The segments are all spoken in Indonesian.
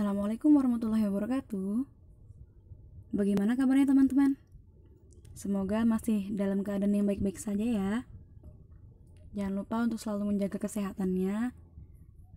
Assalamualaikum warahmatullahi wabarakatuh. Bagaimana kabarnya teman-teman? Semoga masih dalam keadaan yang baik-baik saja ya. Jangan lupa untuk selalu menjaga kesehatannya,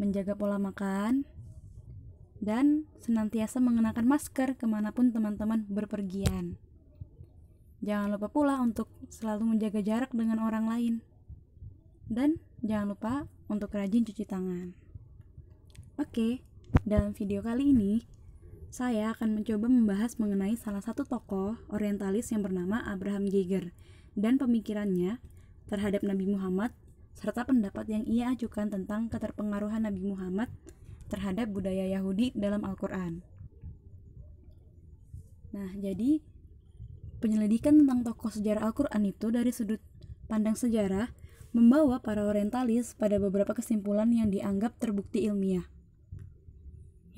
menjaga pola makan, dan senantiasa mengenakan masker kemanapun teman-teman berpergian. Jangan lupa pula untuk selalu menjaga jarak dengan orang lain. Dan jangan lupa untuk rajin cuci tangan. Oke. Okay. Dalam video kali ini, saya akan mencoba membahas mengenai salah satu tokoh orientalis yang bernama Abraham Jaeger dan pemikirannya terhadap Nabi Muhammad serta pendapat yang ia ajukan tentang keterpengaruhan Nabi Muhammad terhadap budaya Yahudi dalam Al-Quran. Nah, jadi penyelidikan tentang tokoh sejarah Al-Quran itu dari sudut pandang sejarah membawa para orientalis pada beberapa kesimpulan yang dianggap terbukti ilmiah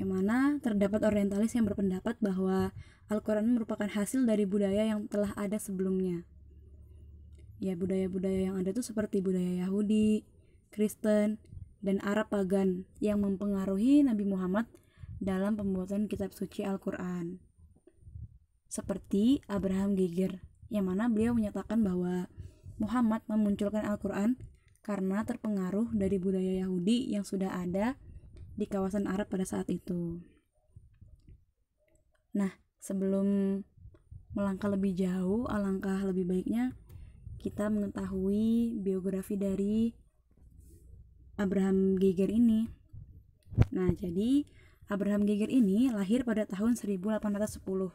yang mana terdapat orientalis yang berpendapat bahwa Al-Quran merupakan hasil dari budaya yang telah ada sebelumnya. Ya, budaya-budaya yang ada itu seperti budaya Yahudi, Kristen, dan Arab pagan yang mempengaruhi Nabi Muhammad dalam pembuatan kitab suci Al-Quran. Seperti Abraham Giger, yang mana beliau menyatakan bahwa Muhammad memunculkan Al-Quran karena terpengaruh dari budaya Yahudi yang sudah ada di kawasan Arab pada saat itu. Nah, sebelum melangkah lebih jauh, alangkah lebih baiknya kita mengetahui biografi dari Abraham Geiger ini. Nah, jadi Abraham Geiger ini lahir pada tahun 1810,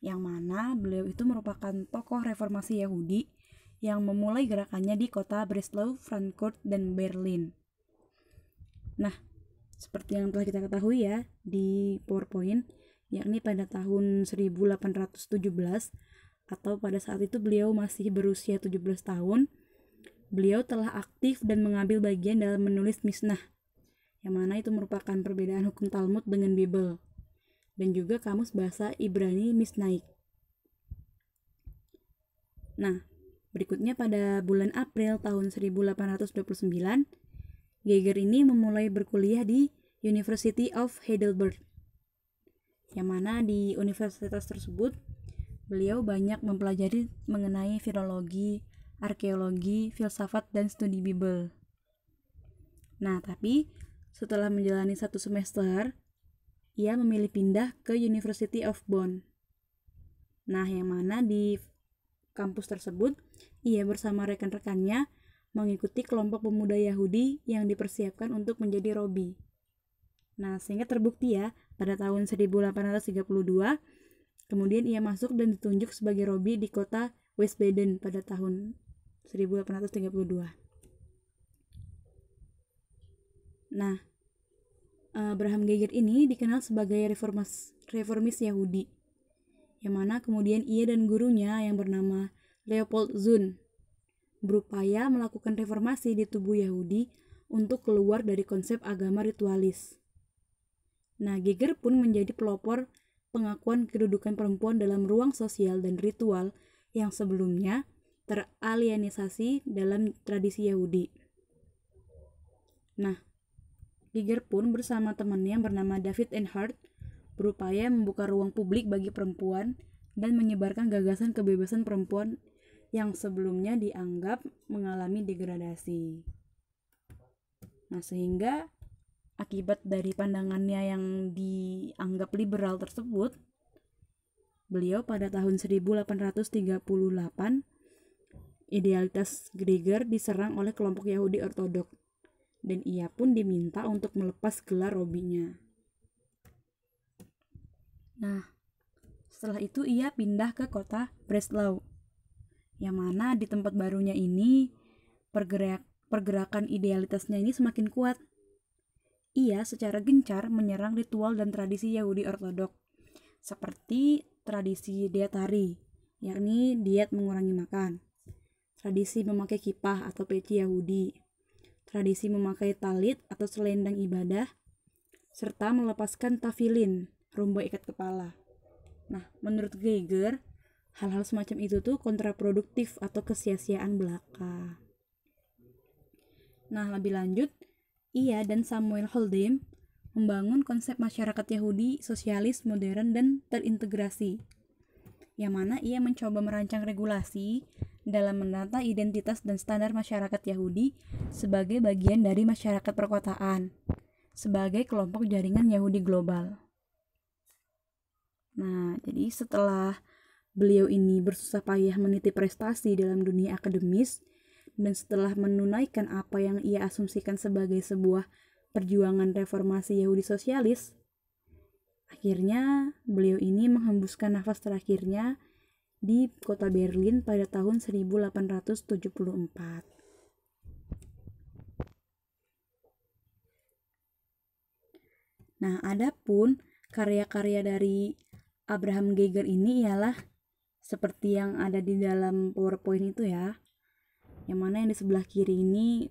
yang mana beliau itu merupakan tokoh reformasi Yahudi yang memulai gerakannya di kota Breslau, Frankfurt, dan Berlin. Nah, seperti yang telah kita ketahui ya di PowerPoint, yakni pada tahun 1817 atau pada saat itu beliau masih berusia 17 tahun, beliau telah aktif dan mengambil bagian dalam menulis Misnah, yang mana itu merupakan perbedaan hukum Talmud dengan Bible, dan juga kamus bahasa Ibrani Misnaik. Nah, berikutnya pada bulan April tahun 1829, Geiger ini memulai berkuliah di University of Heidelberg, yang mana di universitas tersebut beliau banyak mempelajari mengenai virologi, arkeologi, filsafat, dan studi Bible. Nah, tapi setelah menjalani satu semester, ia memilih pindah ke University of Bonn. Nah, yang mana di kampus tersebut, ia bersama rekan-rekannya mengikuti kelompok pemuda Yahudi yang dipersiapkan untuk menjadi robi. Nah, sehingga terbukti ya, pada tahun 1832, kemudian ia masuk dan ditunjuk sebagai robi di kota West Baden pada tahun 1832. Nah, eh, Abraham Geiger ini dikenal sebagai reformas, reformis Yahudi, yang mana kemudian ia dan gurunya yang bernama Leopold Zun berupaya melakukan reformasi di tubuh Yahudi untuk keluar dari konsep agama ritualis. Nah, Geiger pun menjadi pelopor pengakuan kedudukan perempuan dalam ruang sosial dan ritual yang sebelumnya teralienisasi dalam tradisi Yahudi. Nah, Giger pun bersama temannya yang bernama David Enhart berupaya membuka ruang publik bagi perempuan dan menyebarkan gagasan kebebasan perempuan yang sebelumnya dianggap mengalami degradasi. Nah, sehingga akibat dari pandangannya yang dianggap liberal tersebut, beliau pada tahun 1838 idealitas Gregor diserang oleh kelompok Yahudi Ortodok dan ia pun diminta untuk melepas gelar robinya. Nah, setelah itu ia pindah ke kota Breslau yang mana di tempat barunya ini pergerak pergerakan idealitasnya ini semakin kuat. Ia secara gencar menyerang ritual dan tradisi Yahudi Ortodok, seperti tradisi diet dietari, yakni diet mengurangi makan, tradisi memakai kipah atau peci Yahudi, tradisi memakai talit atau selendang ibadah, serta melepaskan tafilin, rumbo ikat kepala. Nah, menurut Geiger, hal-hal semacam itu tuh kontraproduktif atau kesia-siaan belaka. Nah, lebih lanjut, ia dan Samuel Holdem membangun konsep masyarakat Yahudi sosialis modern dan terintegrasi. Yang mana ia mencoba merancang regulasi dalam menata identitas dan standar masyarakat Yahudi sebagai bagian dari masyarakat perkotaan, sebagai kelompok jaringan Yahudi global. Nah, jadi setelah Beliau ini bersusah payah meniti prestasi dalam dunia akademis, dan setelah menunaikan apa yang ia asumsikan sebagai sebuah perjuangan reformasi Yahudi sosialis, akhirnya beliau ini menghembuskan nafas terakhirnya di kota Berlin pada tahun 1874. Nah, adapun karya-karya dari Abraham Geiger ini ialah seperti yang ada di dalam PowerPoint itu ya. Yang mana yang di sebelah kiri ini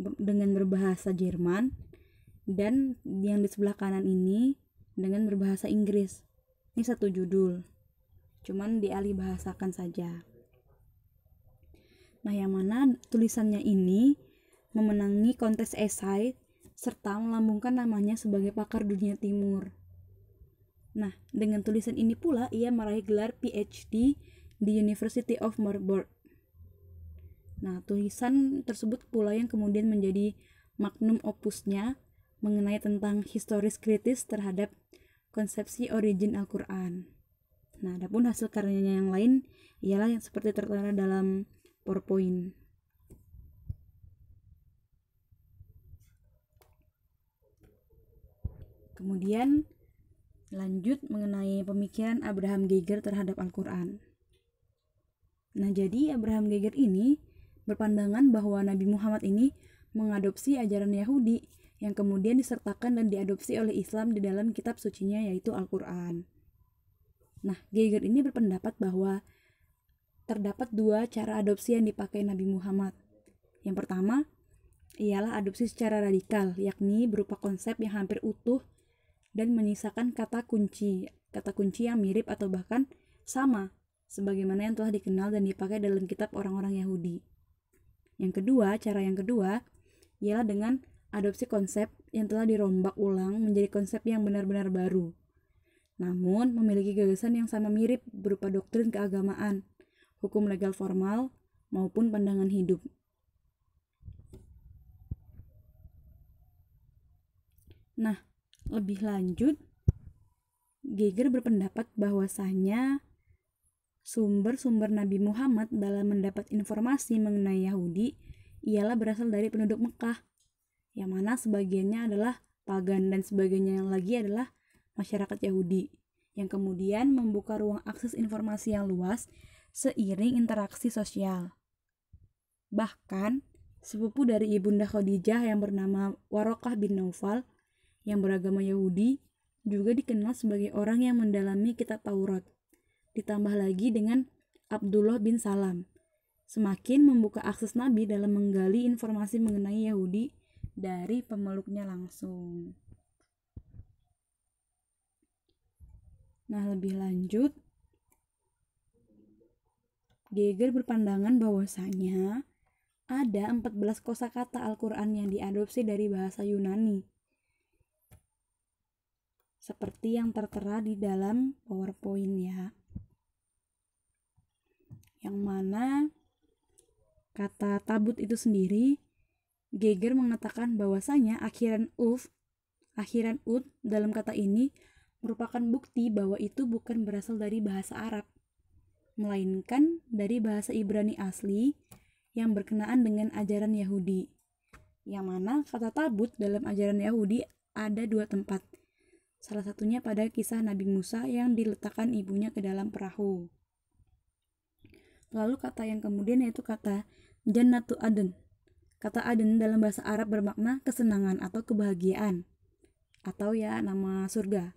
dengan berbahasa Jerman dan yang di sebelah kanan ini dengan berbahasa Inggris. Ini satu judul. Cuman dialih bahasakan saja. Nah, yang mana tulisannya ini memenangi kontes esai serta melambungkan namanya sebagai pakar dunia timur. Nah, dengan tulisan ini pula ia meraih gelar PhD di University of Marburg. Nah, tulisan tersebut pula yang kemudian menjadi magnum opusnya mengenai tentang historis kritis terhadap konsepsi origin Al-Quran. Nah, adapun hasil karyanya yang lain ialah yang seperti tertera dalam PowerPoint. Kemudian, Lanjut mengenai pemikiran Abraham Geiger terhadap Al-Quran. Nah, jadi Abraham Geiger ini berpandangan bahwa Nabi Muhammad ini mengadopsi ajaran Yahudi yang kemudian disertakan dan diadopsi oleh Islam di dalam kitab sucinya yaitu Al-Quran. Nah, Geiger ini berpendapat bahwa terdapat dua cara adopsi yang dipakai Nabi Muhammad. Yang pertama ialah adopsi secara radikal, yakni berupa konsep yang hampir utuh dan menyisakan kata kunci, kata kunci yang mirip atau bahkan sama sebagaimana yang telah dikenal dan dipakai dalam kitab orang-orang Yahudi. Yang kedua, cara yang kedua ialah dengan adopsi konsep yang telah dirombak ulang menjadi konsep yang benar-benar baru. Namun, memiliki gagasan yang sama mirip berupa doktrin keagamaan, hukum legal formal, maupun pandangan hidup. Nah, lebih lanjut, Geiger berpendapat bahwasanya sumber-sumber Nabi Muhammad dalam mendapat informasi mengenai Yahudi ialah berasal dari penduduk Mekah, yang mana sebagiannya adalah pagan dan sebagainya yang lagi adalah masyarakat Yahudi, yang kemudian membuka ruang akses informasi yang luas seiring interaksi sosial. Bahkan, sepupu dari Ibunda Khadijah yang bernama Warokah bin Naufal yang beragama Yahudi juga dikenal sebagai orang yang mendalami kitab Taurat. Ditambah lagi dengan Abdullah bin Salam, semakin membuka akses Nabi dalam menggali informasi mengenai Yahudi dari pemeluknya langsung. Nah, lebih lanjut, Geger berpandangan bahwasanya ada 14 kosakata Al-Qur'an yang diadopsi dari bahasa Yunani seperti yang tertera di dalam PowerPoint ya. Yang mana kata tabut itu sendiri Geger mengatakan bahwasanya akhiran uf akhiran ud dalam kata ini merupakan bukti bahwa itu bukan berasal dari bahasa Arab melainkan dari bahasa Ibrani asli yang berkenaan dengan ajaran Yahudi. Yang mana kata tabut dalam ajaran Yahudi ada dua tempat, Salah satunya pada kisah Nabi Musa yang diletakkan ibunya ke dalam perahu. Lalu kata yang kemudian yaitu kata Jannatu Aden. Kata Aden dalam bahasa Arab bermakna kesenangan atau kebahagiaan atau ya nama surga.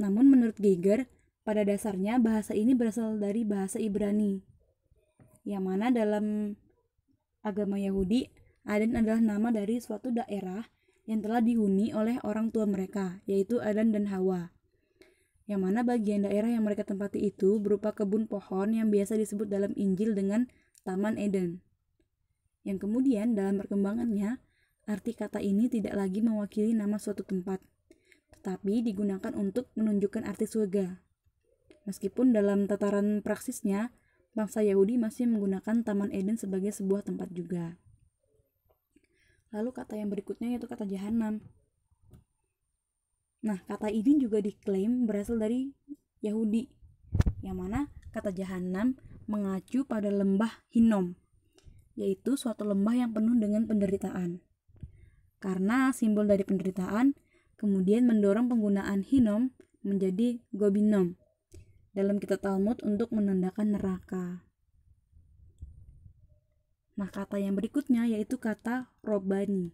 Namun menurut Geiger, pada dasarnya bahasa ini berasal dari bahasa Ibrani. Yang mana dalam agama Yahudi, Aden adalah nama dari suatu daerah yang telah dihuni oleh orang tua mereka, yaitu Adan dan Hawa. Yang mana bagian daerah yang mereka tempati itu berupa kebun pohon yang biasa disebut dalam Injil dengan Taman Eden. Yang kemudian dalam perkembangannya, arti kata ini tidak lagi mewakili nama suatu tempat, tetapi digunakan untuk menunjukkan arti surga. Meskipun dalam tataran praksisnya, bangsa Yahudi masih menggunakan Taman Eden sebagai sebuah tempat juga. Lalu kata yang berikutnya yaitu kata jahanam. Nah, kata ini juga diklaim berasal dari Yahudi, yang mana kata jahanam mengacu pada lembah Hinom, yaitu suatu lembah yang penuh dengan penderitaan. Karena simbol dari penderitaan, kemudian mendorong penggunaan Hinom menjadi Gobinom dalam kitab Talmud untuk menandakan neraka. Nah, kata yang berikutnya yaitu kata robani.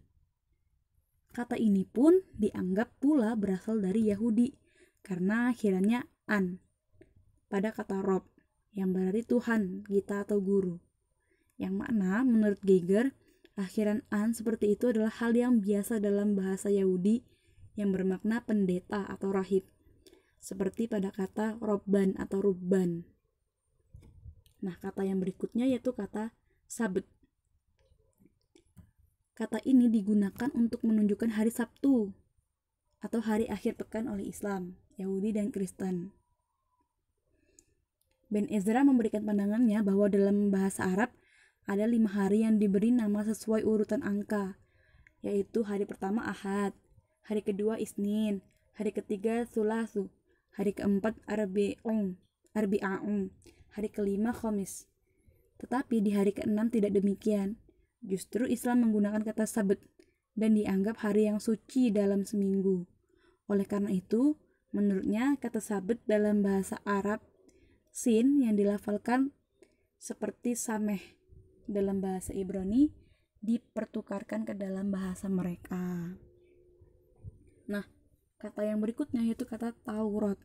Kata ini pun dianggap pula berasal dari Yahudi karena akhirannya an pada kata rob yang berarti Tuhan, kita atau guru. Yang makna menurut Geiger, akhiran an seperti itu adalah hal yang biasa dalam bahasa Yahudi yang bermakna pendeta atau rahib. Seperti pada kata robban atau rubban. Nah, kata yang berikutnya yaitu kata sabet Kata ini digunakan untuk menunjukkan hari Sabtu atau hari akhir pekan oleh Islam, Yahudi, dan Kristen. Ben Ezra memberikan pandangannya bahwa dalam bahasa Arab ada lima hari yang diberi nama sesuai urutan angka, yaitu hari pertama Ahad, hari kedua Isnin, hari ketiga Sulasu, hari keempat Arbi'un, Arbi'a'un, hari kelima Khamis. Tetapi di hari keenam tidak demikian. Justru Islam menggunakan kata sabat dan dianggap hari yang suci dalam seminggu. Oleh karena itu, menurutnya kata sabat dalam bahasa Arab sin yang dilafalkan seperti sameh dalam bahasa Ibrani dipertukarkan ke dalam bahasa mereka. Nah, kata yang berikutnya yaitu kata Taurat.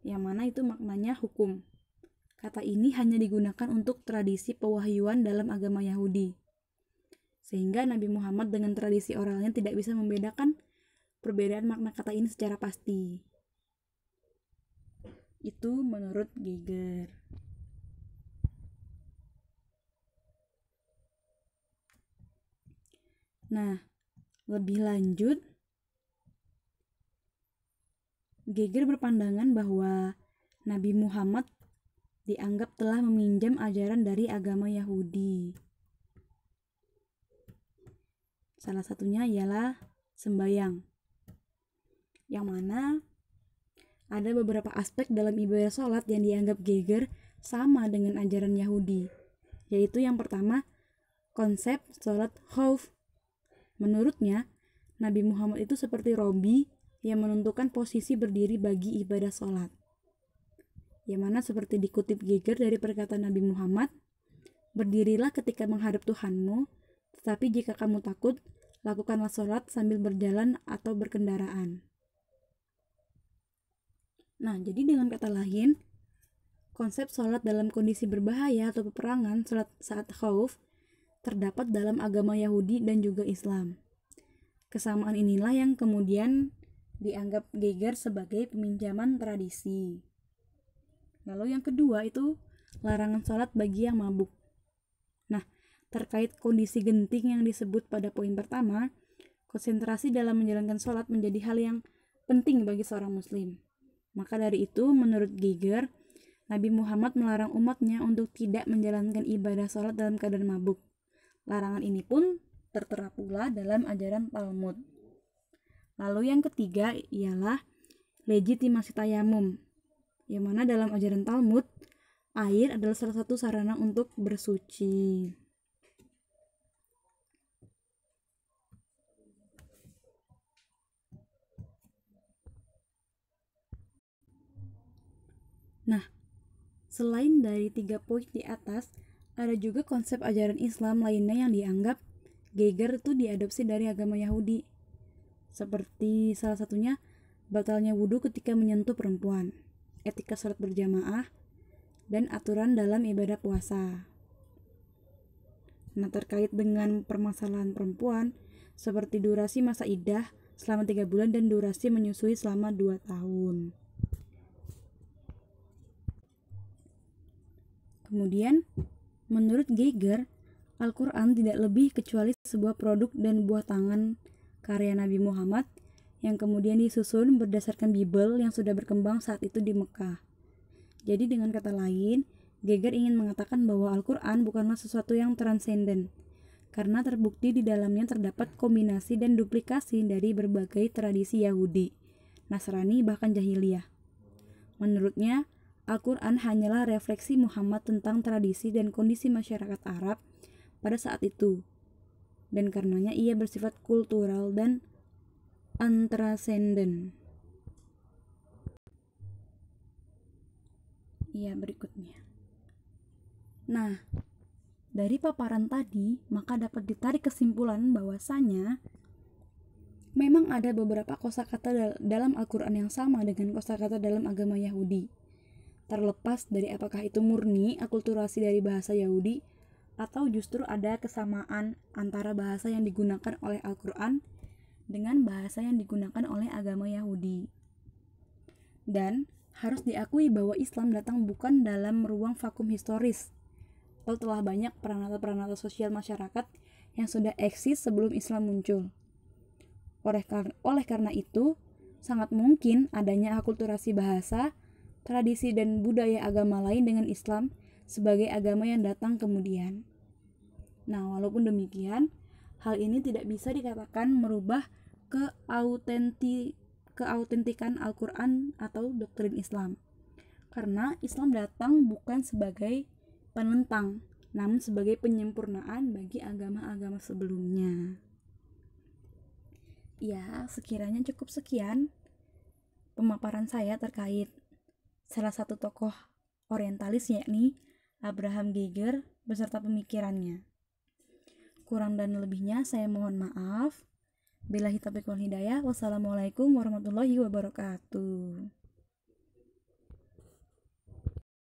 Yang mana itu maknanya hukum. Kata ini hanya digunakan untuk tradisi pewahyuan dalam agama Yahudi sehingga Nabi Muhammad dengan tradisi oralnya tidak bisa membedakan perbedaan makna kata ini secara pasti. Itu menurut Geiger. Nah, lebih lanjut, Giger berpandangan bahwa Nabi Muhammad dianggap telah meminjam ajaran dari agama Yahudi. Salah satunya ialah sembayang. Yang mana ada beberapa aspek dalam ibadah sholat yang dianggap geger sama dengan ajaran Yahudi. Yaitu yang pertama, konsep sholat khauf. Menurutnya, Nabi Muhammad itu seperti Robi yang menentukan posisi berdiri bagi ibadah sholat. Yang mana seperti dikutip Geger dari perkataan Nabi Muhammad, berdirilah ketika menghadap Tuhanmu tapi jika kamu takut, lakukanlah sholat sambil berjalan atau berkendaraan. Nah, jadi dengan kata lain, konsep sholat dalam kondisi berbahaya atau peperangan sholat saat khauf terdapat dalam agama Yahudi dan juga Islam. Kesamaan inilah yang kemudian dianggap geger sebagai peminjaman tradisi. Lalu yang kedua itu larangan sholat bagi yang mabuk terkait kondisi genting yang disebut pada poin pertama, konsentrasi dalam menjalankan sholat menjadi hal yang penting bagi seorang muslim. Maka dari itu, menurut Giger, Nabi Muhammad melarang umatnya untuk tidak menjalankan ibadah sholat dalam keadaan mabuk. Larangan ini pun tertera pula dalam ajaran Talmud. Lalu yang ketiga ialah legitimasi tayamum, yang mana dalam ajaran Talmud, air adalah salah satu sarana untuk bersuci. Nah, selain dari tiga poin di atas, ada juga konsep ajaran Islam lainnya yang dianggap Geiger itu diadopsi dari agama Yahudi. Seperti salah satunya batalnya wudhu ketika menyentuh perempuan, etika sholat berjamaah, dan aturan dalam ibadah puasa. Nah terkait dengan permasalahan perempuan, seperti durasi masa idah selama tiga bulan dan durasi menyusui selama dua tahun. Kemudian, menurut Geiger, Al-Quran tidak lebih kecuali sebuah produk dan buah tangan karya Nabi Muhammad yang kemudian disusun berdasarkan Bible yang sudah berkembang saat itu di Mekah. Jadi dengan kata lain, Geiger ingin mengatakan bahwa Al-Quran bukanlah sesuatu yang transenden, karena terbukti di dalamnya terdapat kombinasi dan duplikasi dari berbagai tradisi Yahudi, Nasrani, bahkan Jahiliyah. Menurutnya, Al-Quran hanyalah refleksi Muhammad tentang tradisi dan kondisi masyarakat Arab pada saat itu. Dan karenanya ia bersifat kultural dan antrasenden. Iya, berikutnya. Nah, dari paparan tadi, maka dapat ditarik kesimpulan bahwasanya memang ada beberapa kosakata dalam Al-Qur'an yang sama dengan kosakata dalam agama Yahudi terlepas dari apakah itu murni akulturasi dari bahasa Yahudi atau justru ada kesamaan antara bahasa yang digunakan oleh Al-Quran dengan bahasa yang digunakan oleh agama Yahudi. Dan harus diakui bahwa Islam datang bukan dalam ruang vakum historis, atau telah banyak peranata-peranata sosial masyarakat yang sudah eksis sebelum Islam muncul. oleh karena itu, sangat mungkin adanya akulturasi bahasa tradisi dan budaya agama lain dengan Islam sebagai agama yang datang kemudian. Nah, walaupun demikian, hal ini tidak bisa dikatakan merubah keautenti keautentikan Al-Qur'an atau doktrin Islam. Karena Islam datang bukan sebagai penentang, namun sebagai penyempurnaan bagi agama-agama sebelumnya ya sekiranya cukup sekian pemaparan saya terkait salah satu tokoh orientalis yakni Abraham Geiger beserta pemikirannya. Kurang dan lebihnya saya mohon maaf. Bila hitapik wal hidayah, wassalamualaikum warahmatullahi wabarakatuh.